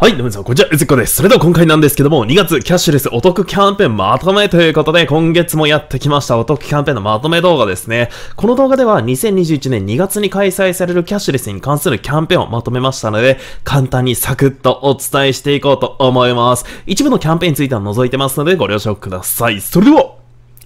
はい、どうもさん、こんにちは、うずっこです。それでは今回なんですけども、2月キャッシュレスお得キャンペーンまとめということで、今月もやってきましたお得キャンペーンのまとめ動画ですね。この動画では2021年2月に開催されるキャッシュレスに関するキャンペーンをまとめましたので、簡単にサクッとお伝えしていこうと思います。一部のキャンペーンについては除いてますのでご了承ください。それでは、行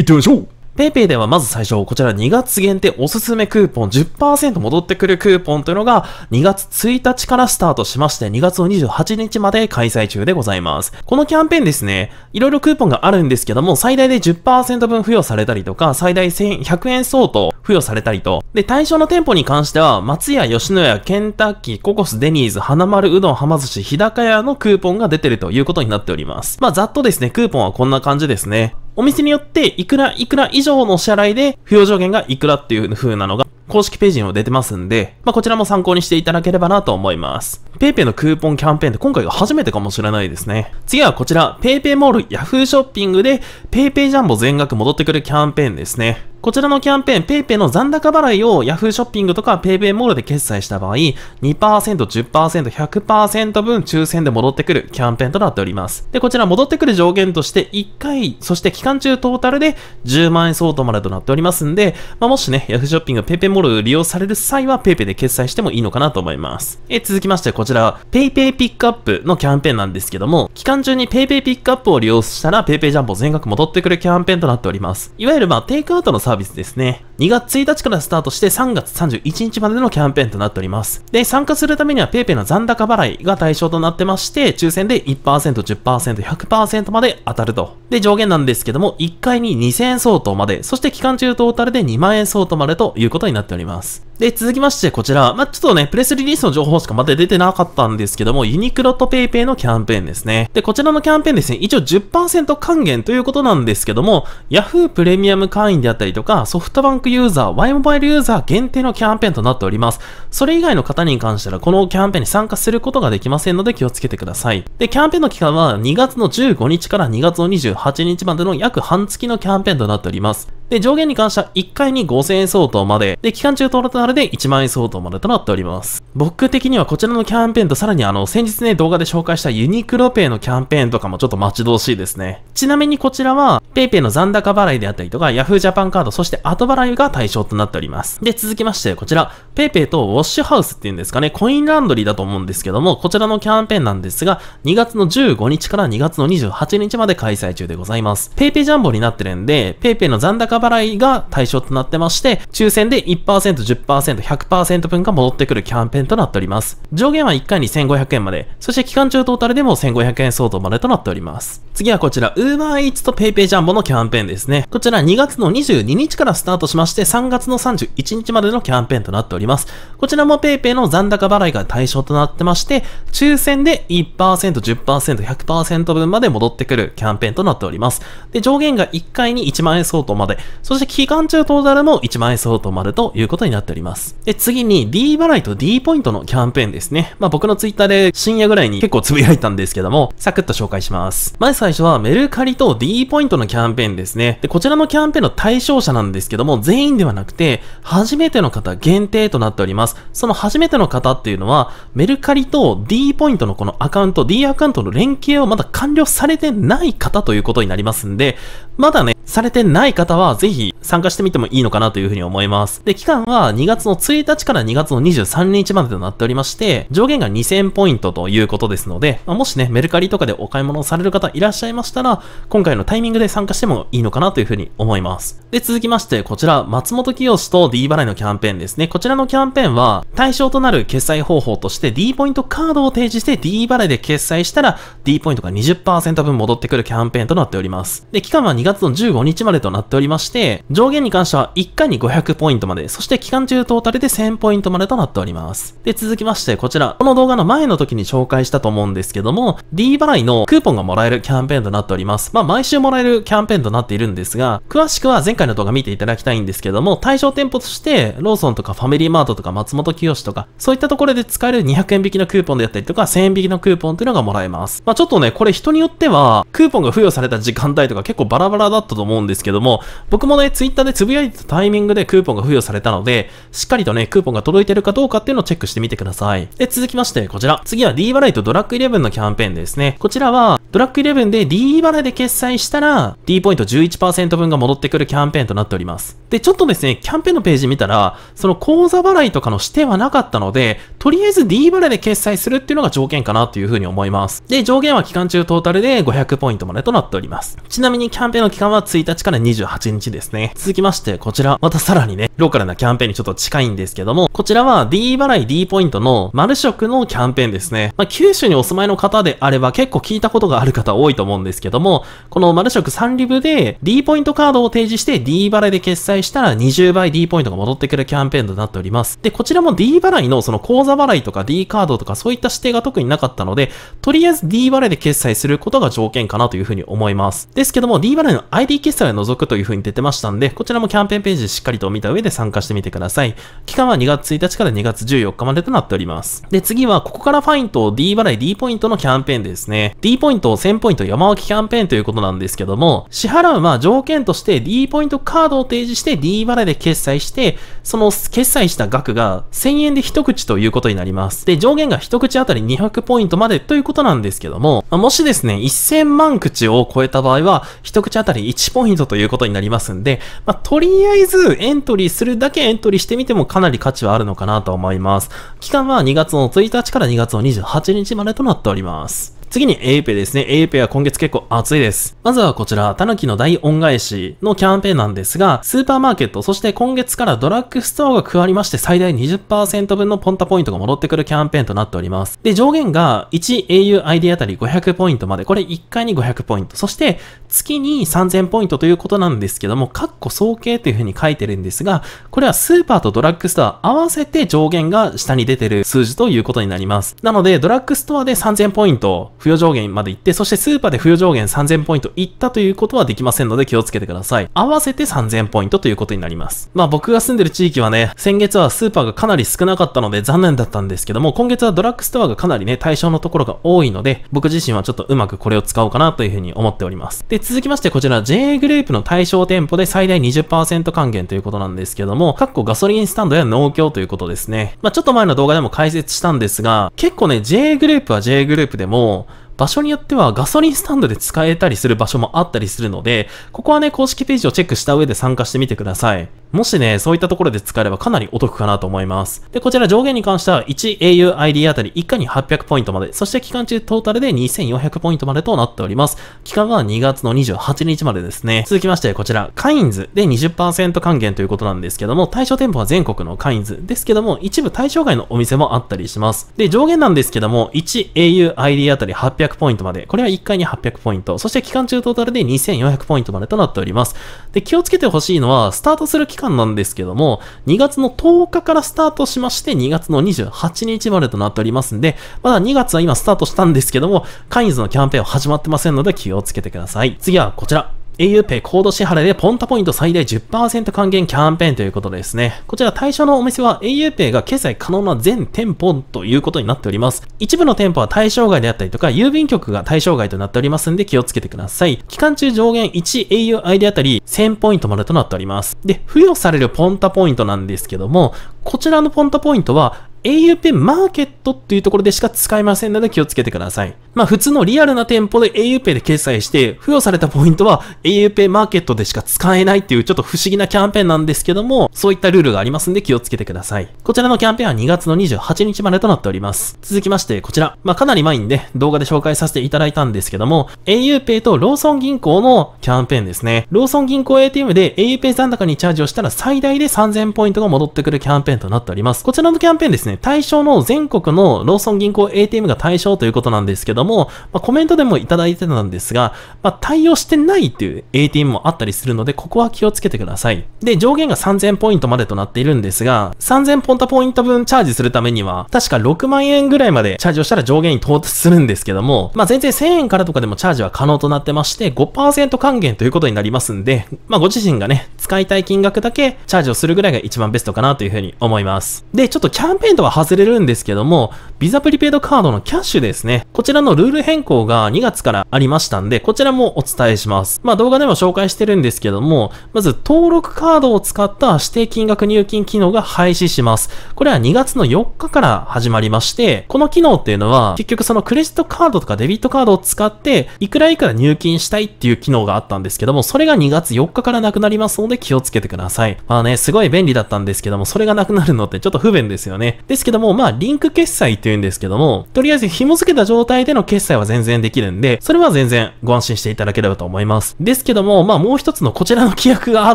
ってみましょう PayPay ではまず最初、こちら2月限定おすすめクーポン10%戻ってくるクーポンというのが2月1日からスタートしまして2月の28日まで開催中でございます。このキャンペーンですね、いろいろクーポンがあるんですけども、最大で10%分付与されたりとか、最大1100円相当付与されたりと。で、対象の店舗に関しては、松屋、吉野家、ケンタッキー、ココス、デニーズ、花丸うどん、はま寿司、日高屋のクーポンが出てるということになっております。まあ、ざっとですね、クーポンはこんな感じですね。お店によっていくらいくら以上の支払いで扶養上限がいくらっていう風なのが公式ページにも出てますんで、まあ、こちらも参考にしていただければなと思います。PayPay のクーポンキャンペーンって今回が初めてかもしれないですね。次はこちら、PayPay モール Yahoo ショッピングで PayPay ジャンボ全額戻ってくるキャンペーンですね。こちらのキャンペーン、PayPay の残高払いを Yahoo ショッピングとか PayPay モールで決済した場合、2%、10%、100%分抽選で戻ってくるキャンペーンとなっております。で、こちら戻ってくる上限として1回、そして期間中トータルで10万円相当までとなっておりますんで、まあ、もしね、Yahoo ショッピング、PayPay モール利用される際は PayPay で決済してもいいのかなと思います。え、続きましてこちら、PayPay ピックアップのキャンペーンなんですけども、期間中に PayPay ピックアップを利用したら PayPay ジャンボ全額戻ってくるキャンペーンとなっております。いわゆるまあ、テイクアウトのサービスですね。2月1日からスタートして3月31日までのキャンペーンとなっております。で、参加するためには PayPay の残高払いが対象となってまして、抽選で1%、10%、100%まで当たると。で、上限なんですけども、1回に2000円相当まで、そして期間中トータルで2万円相当までということになっております。で、続きましてこちら、まあ、ちょっとね、プレスリリースの情報しかまだ出てなかったんですけども、ユニクロと PayPay のキャンペーンですね。で、こちらのキャンペーンですね、一応10%還元ということなんですけども、Yahoo プレミアム会員であったりとか、ソフトバンクユーザー、Y モバイルユーザー限定のキャンペーンとなっております。それ以外の方に関しては、このキャンペーンに参加することができませんので気をつけてください。で、キャンペーンの期間は2月の15日から2月の28日までの約半月のキャンペーンとなっております。で、上限に関しては1回に5000円相当まで、で、期間中トータルで1万円相当までとなっております。僕的にはこちらのキャンペーンとさらにあの、先日ね、動画で紹介したユニクロペイのキャンペーンとかもちょっと待ち遠しいですね。ちなみにこちらは、PayPay の残高払いであったりとか、Yahoo Japan カード、そして後払いが対象となっております。で、続きまして、こちら、PayPay とウォッシュハウスっていうんですかね、コインランドリーだと思うんですけども、こちらのキャンペーンなんですが、2月の15日から2月の28日まで開催中でございます。PayPay ジャンボになってるんで、PayPay の残高払いが対象となってまして、抽選で1%、10%、100%分が戻ってくるキャンペーンとなっております。上限は1回に1500円まで、そして期間中トータルでも1500円相当までとなっております。次はこちら、UberEats と PayPay ジャンボのキャンペーンですね。こちら2月の22日からスタートしまして、3月の31日までのキャンペーンとなっております。こちらも PayPay の残高払いが対象となってまして、抽選で1%、10%、100%分まで戻ってくるキャンペーンとなっております。で、上限が1回に1万円相当まで、そして期間中トータルも1万円相当までということになっております。で、次に D 払いと D ポイントのキャンペーンですね。まあ、僕のツイッターで深夜ぐらいに結構つぶやいたんですけども、サクッと紹介します。まず最初はメルカリと D ポイントのキャンペーンですね。で、こちらのキャンペーンの対象者なんですけども、全員ではなくて、初めての方限定となっております。その初めての方っていうのは、メルカリと D ポイントのこのアカウント、D アカウントの連携をまだ完了されてない方ということになりますんで、まだね、されてない方はぜひ参加してみてもいいのかなというふうに思います。で、期間は2月の1日から2月の23日までとなっておりまして、上限が2000ポイントということですので、まあ、もしね、メルカリとかでお買い物をされる方いらっしゃいましたら、今回のタイミングで参加してもいいのかなというふうに思います。で、続きまして、こちら、松本清と D 払いのキャンペーンですね。こちらのキャンペーンは、対象となる決済方法として D ポイントカードを提示して D 払いで決済したら、D ポイントが20%分戻ってくるキャンペーンとなっております。で、期間は2月月の15日までとなっておりまして、上限に関しては1回に500ポイントまで、そして期間中トータルで1000ポイントまでとなっております。で、続きましてこちら、この動画の前の時に紹介したと思うんですけども、D 払いのクーポンがもらえるキャンペーンとなっております。まあ、毎週もらえるキャンペーンとなっているんですが、詳しくは前回の動画見ていただきたいんですけども、対象店舗として、ローソンとかファミリーマートとか松本清とか、そういったところで使える200円引きのクーポンであったりとか、1000円引きのクーポンというのがもらえます。まあ、ちょっとね、これ人によっては、クーポンが付与された時間帯とか結構バラバララだったと思うんですけども、僕もね、ツイッターでつぶやいたタイミングでクーポンが付与されたので、しっかりとね、クーポンが届いてるかどうかっていうのをチェックしてみてください。で、続きまして、こちら。次は D 払いとドラッグイレブンのキャンペーンですね。こちらは、ドラッグイレブンで D 払いで決済したら、D ポイント11%分が戻ってくるキャンペーンとなっております。で、ちょっとですね、キャンペーンのページ見たら、その口座払いとかの指定はなかったので、とりあえず D 払いで決済するっていうのが条件かなというふうに思います。で、上限は期間中トータルで500ポイントまでとなっております。ちなみにキャンペーン定の期間は1日から28日ですね。続きまして、こちら、またさらにね、ローカルなキャンペーンにちょっと近いんですけども、こちらは D 払い D ポイントの丸食のキャンペーンですね。まあ、九州にお住まいの方であれば結構聞いたことがある方多いと思うんですけども、この丸食3リブで D ポイントカードを提示して D 払いで決済したら20倍 D ポイントが戻ってくるキャンペーンとなっております。で、こちらも D 払いのその口座払いとか D カードとかそういった指定が特になかったので、とりあえず D 払いで決済することが条件かなというふうに思います。ですけども、D 払い内 ID 決済を除くという風に出てましたんで、こちらもキャンペーンページしっかりと見た上で参加してみてください。期間は2月1日から2月14日までとなっております。で、次は、ここからファインと D 払い D ポイントのキャンペーンですね。D ポイントを1000ポイント山分けキャンペーンということなんですけども、支払う、まあ、条件として D ポイントカードを提示して D 払いで決済して、その決済した額が1000円で一口ということになります。で、上限が一口あたり200ポイントまでということなんですけども、もしですね、1000万口を超えた場合は、一口あたり1ポイントということになりますんで、まあ、とりあえずエントリーするだけエントリーしてみてもかなり価値はあるのかなと思います。期間は2月の1日から2月の28日までとなっております。次にエイペですね。エイペは今月結構暑いです。まずはこちら、タヌキの大恩返しのキャンペーンなんですが、スーパーマーケット、そして今月からドラッグストアが加わりまして、最大20%分のポンタポイントが戻ってくるキャンペーンとなっております。で、上限が 1AUID あたり500ポイントまで、これ1回に500ポイント、そして月に3000ポイントということなんですけども、カッコ総計というふうに書いてるんですが、これはスーパーとドラッグストア合わせて上限が下に出てる数字ということになります。なので、ドラッグストアで3000ポイント、付与上限まで行って、そしてスーパーで付与上限3000ポイント行ったということはできませんので気をつけてください。合わせて3000ポイントということになります。まあ僕が住んでる地域はね、先月はスーパーがかなり少なかったので残念だったんですけども、今月はドラッグストアがかなりね、対象のところが多いので、僕自身はちょっとうまくこれを使おうかなというふうに思っております。で、続きましてこちら JA グループの対象店舗で最大20%還元ということなんですけども、かっこガソリンスタンドや農協ということですね。まあちょっと前の動画でも解説したんですが、結構ね、JA グループは JA グループでも、場所によってはガソリンスタンドで使えたりする場所もあったりするので、ここはね、公式ページをチェックした上で参加してみてください。もしね、そういったところで使えればかなりお得かなと思います。で、こちら上限に関しては 1AUID あたり1回に800ポイントまで、そして期間中トータルで2400ポイントまでとなっております。期間は2月の28日までですね。続きましてこちら、カインズで20%還元ということなんですけども、対象店舗は全国のカインズですけども、一部対象外のお店もあったりします。で、上限なんですけども、1AUID あたり800ポイントまで、これは1回に800ポイント、そして期間中トータルで2400ポイントまでとなっております。で、気をつけてほしいのは、スタートする期間なんですけども、2月の10日からスタートしまして、2月の28日までとなっておりますんで、まだ2月は今スタートしたんですけども、カインズのキャンペーンは始まってませんので気をつけてください。次はこちら。auPay コード支払いでポンタポイント最大10%還元キャンペーンということですね。こちら対象のお店は auPay が決済可能な全店舗ということになっております。一部の店舗は対象外であったりとか、郵便局が対象外となっておりますんで気をつけてください。期間中上限 1auI d あたり1000ポイントまでとなっております。で、付与されるポンタポイントなんですけども、こちらのポンタポイントは au p a y マーケットっていうところでしか使えませんので気をつけてください。まあ普通のリアルな店舗で au p a y で決済して付与されたポイントは au p a y マーケットでしか使えないっていうちょっと不思議なキャンペーンなんですけども、そういったルールがありますんで気をつけてください。こちらのキャンペーンは2月の28日までとなっております。続きましてこちら。まあかなり前にね、動画で紹介させていただいたんですけども、au p a y とローソン銀行のキャンペーンですね。ローソン銀行 ATM で au p a y 残高にチャージをしたら最大で3000ポイントが戻ってくるキャンペーンとなっております。こちらのキャンペーンですね、ね、対象の全国のローソン銀行 ATM が対象ということなんですけども、まあ、コメントでもいただいてたんですが、まあ、対応してないっていう ATM もあったりするので、ここは気をつけてください。で、上限が3000ポイントまでとなっているんですが、3000ポンタポイント分チャージするためには、確か6万円ぐらいまでチャージをしたら上限に到達するんですけども、まあ、全然1000円からとかでもチャージは可能となってまして、5%還元ということになりますんで、まあ、ご自身がね、使いたい金額だけチャージをするぐらいが一番ベストかなというふうに思います。で、ちょっとキャンペーンは外れるんですけども、ビザプリペイドカードのキャッシュですね。こちらのルール変更が2月からありましたんで、こちらもお伝えします。まあ動画でも紹介してるんですけども、まず登録カードを使った指定金額入金機能が廃止します。これは2月の4日から始まりまして、この機能っていうのは、結局そのクレジットカードとかデビットカードを使って、いくらいくら入金したいっていう機能があったんですけども、それが2月4日からなくなりますので気をつけてください。まあね、すごい便利だったんですけども、それがなくなるのってちょっと不便ですよね。ですけども、まあリンク決済っていう言うんですけども、とりあえず紐付けた状態での決済は全然できるんで、それは全然ご安心していただければと思います。ですけども、まあもう一つのこちらの規約があ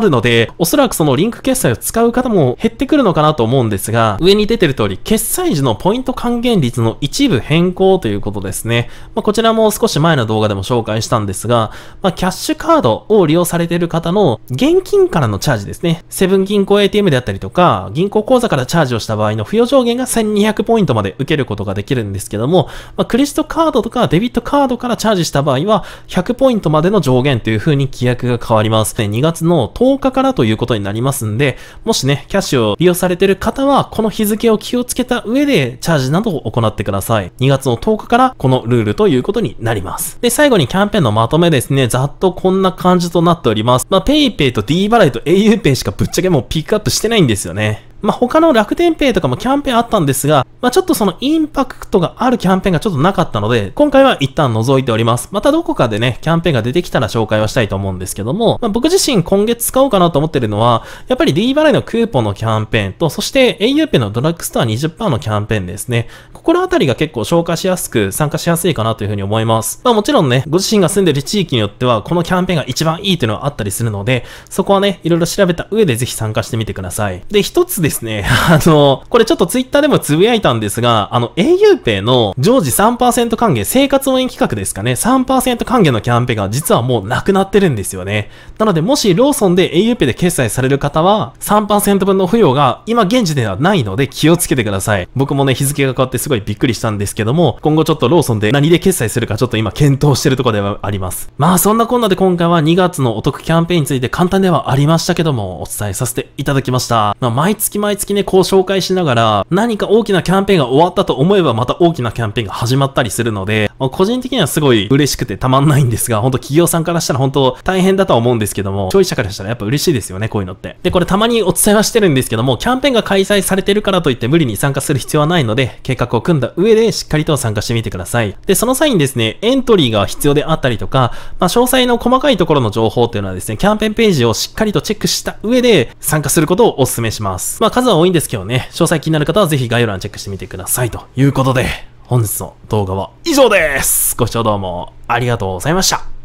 るので、おそらくそのリンク決済を使う方も減ってくるのかなと思うんですが、上に出てる通り、決済時のポイント還元率の一部変更ということですね。まあ、こちらも少し前の動画でも紹介したんですが、まあ、キャッシュカードを利用されている方の現金からのチャージですね。セブン銀行 ATM であったりとか、銀行口座からチャージをした場合の付与上限が1200ポイントまで受けるることができるんですけども、まあ、クレジットカードとかデビットカードからチャージした場合は、100ポイントまでの上限という風に規約が変わります。で、2月の10日からということになりますんで、もしね、キャッシュを利用されてる方は、この日付を気をつけた上で、チャージなどを行ってください。2月の10日からこのルールということになります。で、最後にキャンペーンのまとめですね、ざっとこんな感じとなっております。まあ、PayPay と D 払いと auPay しかぶっちゃけもうピックアップしてないんですよね。まあ、他の楽天ペイとかもキャンペーンあったんですが、まあ、ちょっとそのインパクトがあるキャンペーンがちょっとなかったので、今回は一旦覗いております。またどこかでね、キャンペーンが出てきたら紹介はしたいと思うんですけども、まあ、僕自身今月使おうかなと思ってるのは、やっぱり D 払いのクーポンのキャンペーンと、そして auPay のドラッグストア20%のキャンペーンですね。ここら辺りが結構消化しやすく、参加しやすいかなというふうに思います。まあもちろんね、ご自身が住んでる地域によっては、このキャンペーンが一番いいというのはあったりするので、そこはね、いろいろ調べた上でぜひ参加してみてください。で、一つですですね、あの、これちょっとツイッターでもつぶやいたんですが、あの、auPay の常時3%還元、生活応援企画ですかね、3%還元のキャンペーンが実はもうなくなってるんですよね。なので、もしローソンで auPay で決済される方は、3%分の付与が今現時点ではないので気をつけてください。僕もね、日付が変わってすごいびっくりしたんですけども、今後ちょっとローソンで何で決済するかちょっと今検討してるとこではあります。まあ、そんなこんなで今回は2月のお得キャンペーンについて簡単ではありましたけども、お伝えさせていただきました。まあ、毎月毎毎月ね、こう紹介しながら、何か大きなキャンペーンが終わったと思えばまた大きなキャンペーンが始まったりするので、個人的にはすごい嬉しくてたまんないんですが、本当企業さんからしたら本当大変だとは思うんですけども、消費者からしたらやっぱ嬉しいですよね、こういうのって。で、これたまにお伝えはしてるんですけども、キャンペーンが開催されてるからといって無理に参加する必要はないので、計画を組んだ上でしっかりと参加してみてください。で、その際にですね、エントリーが必要であったりとか、まあ、詳細の細かいところの情報っていうのはですね、キャンペーンページをしっかりとチェックした上で参加することをお勧めします。まあまあ数は多いんですけどね、詳細気になる方はぜひ概要欄チェックしてみてください。ということで、本日の動画は以上ですご視聴どうもありがとうございました。